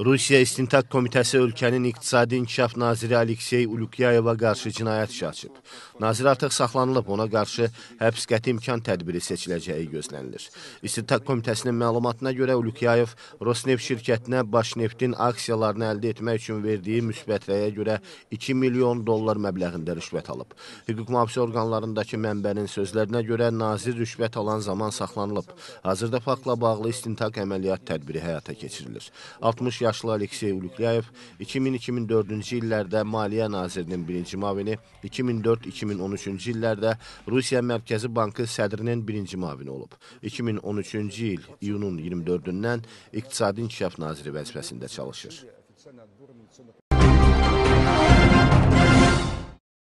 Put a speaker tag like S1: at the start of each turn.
S1: Rusiya İstintaq Komitəsi ölkənin İqtisadi İnkişaf Naziri Aleksey Ulukyayeva qarşı cinayət işi açıb. Nazir artıq saxlanılıb, ona qarşı həbs qəti imkan tədbiri seçiləcəyi gözlənilir. İstintaq Komitəsinin məlumatına görə Ulukyayev Rosneft şirkətinə Başneftin aksiyalarını əldə etmək üçün verdiyi müsbət rəyə görə 2 milyon dollar məbləğində rüşvət alıb. Hüquq mühafizə orqanlarındakı mənbənin sözlərinə görə nazir rüşvət alan zaman saxlanılıb. Hazırda faktla bağlı istintaq əməliyyat tədbiri həyata keçirilir verilir. 60 yaşlı Aleksey Ulukliyev 2000-2004-cü illərdə Maliyyə Nazirinin birinci mavini, 2004-2013-cü illərdə Rusiya Mərkəzi Bankı sədrinin birinci mavini olub. 2013-cü il iyunun 24-dən İqtisadi İnkişaf Naziri vəzifəsində çalışır.